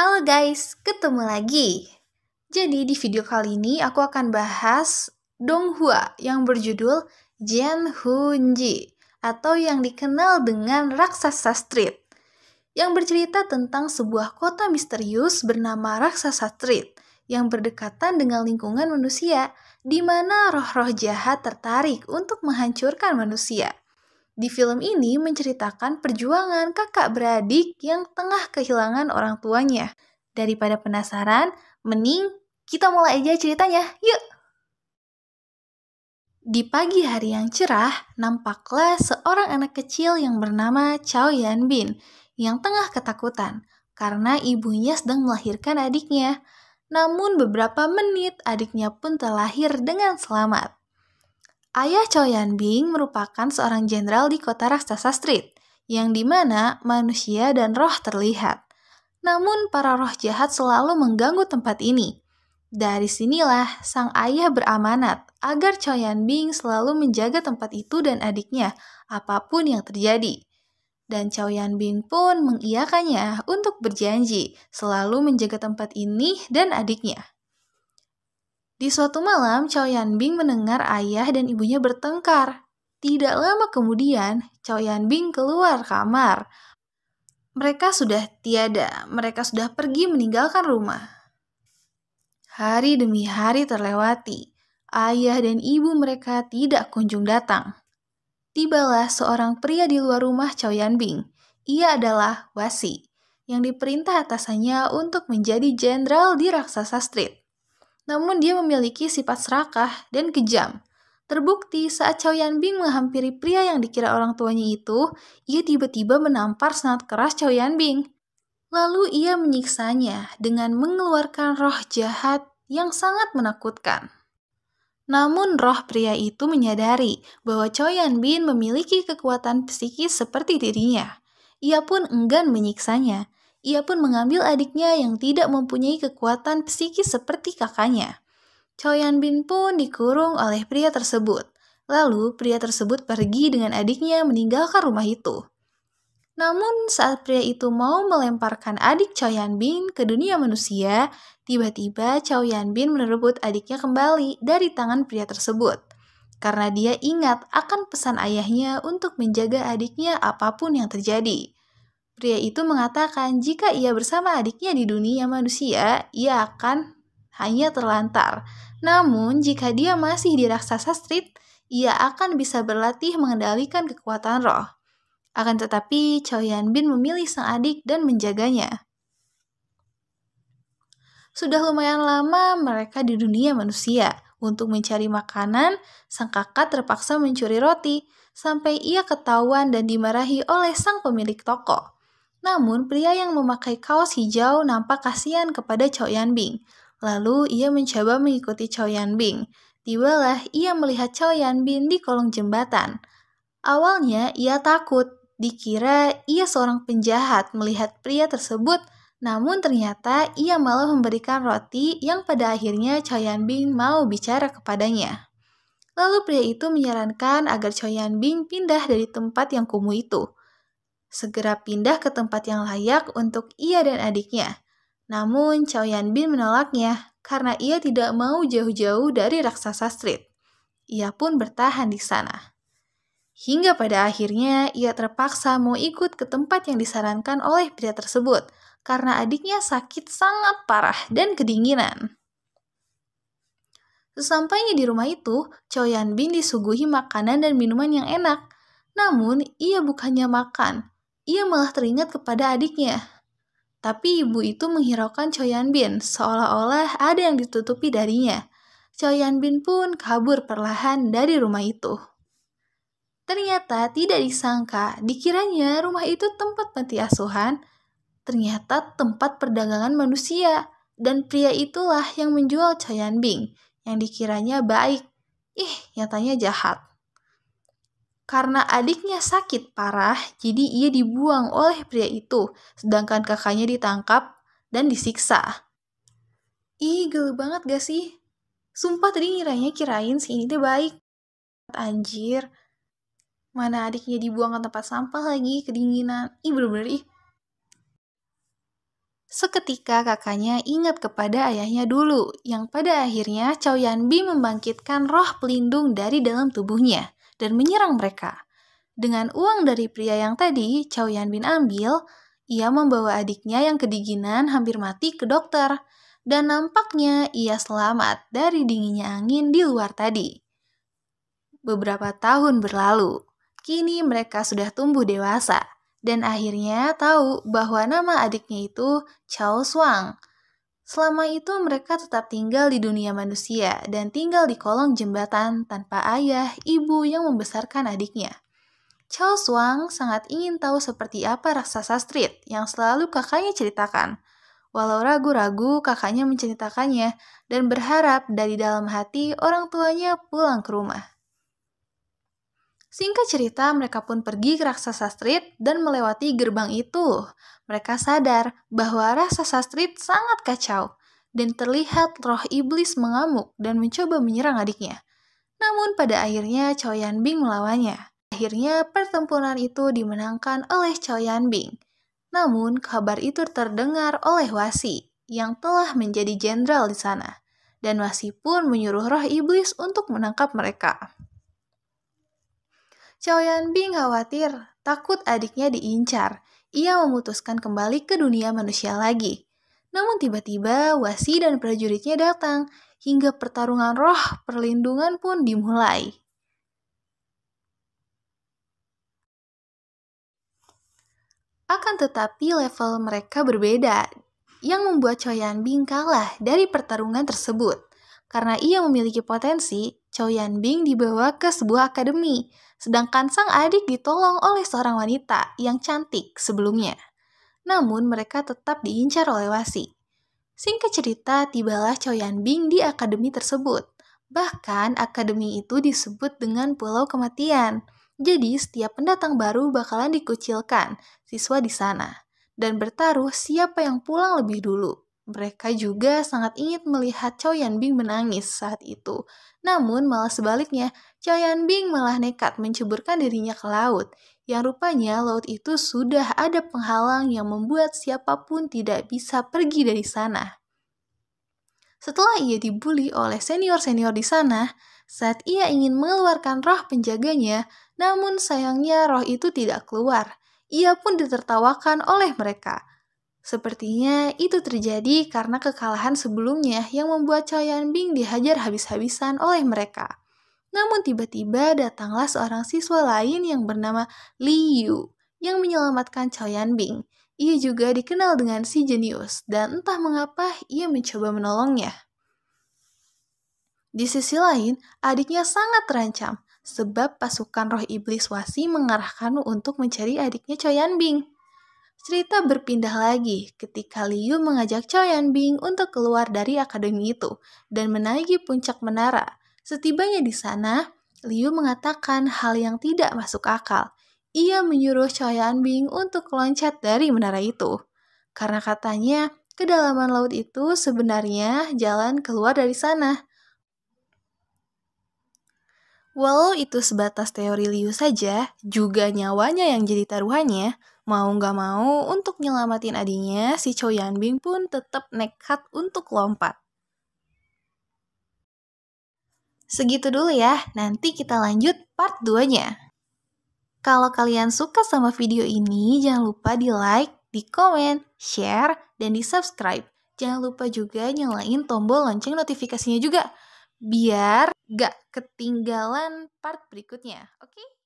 Halo guys, ketemu lagi. Jadi di video kali ini aku akan bahas Donghua yang berjudul Jian Hunji atau yang dikenal dengan Raksasa Street yang bercerita tentang sebuah kota misterius bernama Raksasa Street yang berdekatan dengan lingkungan manusia di mana roh-roh jahat tertarik untuk menghancurkan manusia. Di film ini menceritakan perjuangan kakak beradik yang tengah kehilangan orang tuanya. Daripada penasaran, mending kita mulai aja ceritanya. Yuk! Di pagi hari yang cerah, nampaklah seorang anak kecil yang bernama Chao Yan Bin yang tengah ketakutan karena ibunya sedang melahirkan adiknya. Namun beberapa menit adiknya pun terlahir dengan selamat. Ayah Chow Yan Bing merupakan seorang jenderal di kota raksasa Street, yang mana manusia dan roh terlihat. Namun para roh jahat selalu mengganggu tempat ini. Dari sinilah sang ayah beramanat agar Chow Yan Bing selalu menjaga tempat itu dan adiknya, apapun yang terjadi. Dan Chow Yan Bing pun mengiyakannya untuk berjanji selalu menjaga tempat ini dan adiknya. Di suatu malam, Yan Bing mendengar ayah dan ibunya bertengkar. Tidak lama kemudian, Yan Bing keluar kamar. Mereka sudah tiada, mereka sudah pergi meninggalkan rumah. Hari demi hari terlewati, ayah dan ibu mereka tidak kunjung datang. Tibalah seorang pria di luar rumah Yan Bing. Ia adalah Wasi, yang diperintah atasannya untuk menjadi jenderal di Raksasa Street. Namun dia memiliki sifat serakah dan kejam. Terbukti saat Chow Yan Bing menghampiri pria yang dikira orang tuanya itu, ia tiba-tiba menampar sangat keras Chow Yan Bing. Lalu ia menyiksanya dengan mengeluarkan roh jahat yang sangat menakutkan. Namun roh pria itu menyadari bahwa Chow Yan Bin memiliki kekuatan psikis seperti dirinya. Ia pun enggan menyiksanya, ia pun mengambil adiknya yang tidak mempunyai kekuatan psikis seperti kakaknya. Chow Yan Bin pun dikurung oleh pria tersebut. Lalu pria tersebut pergi dengan adiknya meninggalkan rumah itu. Namun saat pria itu mau melemparkan adik Chow Yan Bin ke dunia manusia, tiba-tiba Chow Yan Bin merebut adiknya kembali dari tangan pria tersebut. Karena dia ingat akan pesan ayahnya untuk menjaga adiknya apapun yang terjadi. Pria itu mengatakan jika ia bersama adiknya di dunia manusia, ia akan hanya terlantar. Namun, jika dia masih di raksasa street, ia akan bisa berlatih mengendalikan kekuatan roh. Akan tetapi, Chow Yan Bin memilih sang adik dan menjaganya. Sudah lumayan lama mereka di dunia manusia. Untuk mencari makanan, sang kakak terpaksa mencuri roti, sampai ia ketahuan dan dimarahi oleh sang pemilik toko. Namun, pria yang memakai kaos hijau nampak kasihan kepada Chow Yan Bing. Lalu, ia mencoba mengikuti Chow Yan Bing. Tibalah ia melihat Chow Yan Bing di kolong jembatan. Awalnya, ia takut. Dikira ia seorang penjahat melihat pria tersebut, namun ternyata ia malah memberikan roti yang pada akhirnya Chow Yan Bing mau bicara kepadanya. Lalu pria itu menyarankan agar Chow Yan Bing pindah dari tempat yang kumuh itu segera pindah ke tempat yang layak untuk ia dan adiknya. Namun, Chow Yan Bin menolaknya karena ia tidak mau jauh-jauh dari raksasa street. Ia pun bertahan di sana. Hingga pada akhirnya, ia terpaksa mau ikut ke tempat yang disarankan oleh pria tersebut karena adiknya sakit sangat parah dan kedinginan. Sesampainya di rumah itu, Chow Yan Bin disuguhi makanan dan minuman yang enak. Namun, ia bukannya makan. Ia malah teringat kepada adiknya. Tapi ibu itu menghiraukan Yan Bin, seolah-olah ada yang ditutupi darinya. Yan Bin pun kabur perlahan dari rumah itu. Ternyata tidak disangka, dikiranya rumah itu tempat panti asuhan, ternyata tempat perdagangan manusia. Dan pria itulah yang menjual Yan Bin yang dikiranya baik. Ih, nyatanya jahat. Karena adiknya sakit parah, jadi ia dibuang oleh pria itu, sedangkan kakaknya ditangkap dan disiksa. Ih, geli banget gak sih? Sumpah tadi ngiranya kirain si ini tuh baik. Anjir, mana adiknya dibuang ke tempat sampah lagi, kedinginan. Ih, bener-bener ih. Seketika kakaknya ingat kepada ayahnya dulu, yang pada akhirnya Chow Yanbi membangkitkan roh pelindung dari dalam tubuhnya dan menyerang mereka. Dengan uang dari pria yang tadi, Chow Yan Bin ambil, ia membawa adiknya yang kedinginan hampir mati ke dokter, dan nampaknya ia selamat dari dinginnya angin di luar tadi. Beberapa tahun berlalu, kini mereka sudah tumbuh dewasa, dan akhirnya tahu bahwa nama adiknya itu Chow Swang, Selama itu mereka tetap tinggal di dunia manusia dan tinggal di kolong jembatan tanpa ayah, ibu yang membesarkan adiknya. Charles Wang sangat ingin tahu seperti apa raksasa street yang selalu kakaknya ceritakan. Walau ragu-ragu, kakaknya menceritakannya dan berharap dari dalam hati orang tuanya pulang ke rumah. Singkat cerita, mereka pun pergi ke raksasa street dan melewati gerbang itu. Mereka sadar bahwa rasa sastrit sangat kacau, dan terlihat roh iblis mengamuk dan mencoba menyerang adiknya. Namun pada akhirnya Yan Bing melawannya. Akhirnya pertempuran itu dimenangkan oleh Yan Bing. Namun kabar itu terdengar oleh Wasi yang telah menjadi jenderal di sana. Dan Wasi pun menyuruh roh iblis untuk menangkap mereka. Yan Bing khawatir takut adiknya diincar ia memutuskan kembali ke dunia manusia lagi. Namun tiba-tiba Wasi dan prajuritnya datang, hingga pertarungan roh perlindungan pun dimulai. Akan tetapi level mereka berbeda, yang membuat Choyanbing Bing kalah dari pertarungan tersebut. Karena ia memiliki potensi, Chow Yan Bing dibawa ke sebuah akademi, sedangkan sang adik ditolong oleh seorang wanita yang cantik sebelumnya. Namun mereka tetap diincar oleh Wasi. Singkat cerita, tibalah Chow Yan Bing di akademi tersebut. Bahkan akademi itu disebut dengan Pulau Kematian. Jadi setiap pendatang baru bakalan dikucilkan siswa di sana dan bertaruh siapa yang pulang lebih dulu. Mereka juga sangat ingin melihat Chow Yan Bing menangis saat itu. Namun malah sebaliknya, Chow Yan Bing malah nekat menceburkan dirinya ke laut. Yang rupanya laut itu sudah ada penghalang yang membuat siapapun tidak bisa pergi dari sana. Setelah ia dibully oleh senior-senior di sana, saat ia ingin mengeluarkan roh penjaganya, namun sayangnya roh itu tidak keluar. Ia pun ditertawakan oleh mereka. Sepertinya itu terjadi karena kekalahan sebelumnya yang membuat Chow Yan Bing dihajar habis-habisan oleh mereka. Namun tiba-tiba datanglah seorang siswa lain yang bernama Li Yu yang menyelamatkan Chow Yan Bing. Ia juga dikenal dengan si jenius dan entah mengapa ia mencoba menolongnya. Di sisi lain, adiknya sangat terancam sebab pasukan roh iblis Wasi mengarahkan untuk mencari adiknya Choyan Bing. Cerita berpindah lagi ketika Liu mengajak Cao Yanbing untuk keluar dari akademi itu dan menaiki puncak menara. Setibanya di sana, Liu mengatakan hal yang tidak masuk akal. Ia menyuruh Cao Yanbing untuk loncat dari menara itu. Karena katanya, kedalaman laut itu sebenarnya jalan keluar dari sana. Walau itu sebatas teori Liu saja, juga nyawanya yang jadi taruhannya, Mau nggak mau, untuk nyelamatin adiknya, si Cho Yanbing pun tetap nekat untuk lompat. Segitu dulu ya, nanti kita lanjut part 2-nya. Kalau kalian suka sama video ini, jangan lupa di like, di komen, share, dan di subscribe. Jangan lupa juga nyalain tombol lonceng notifikasinya juga, biar gak ketinggalan part berikutnya, oke? Okay?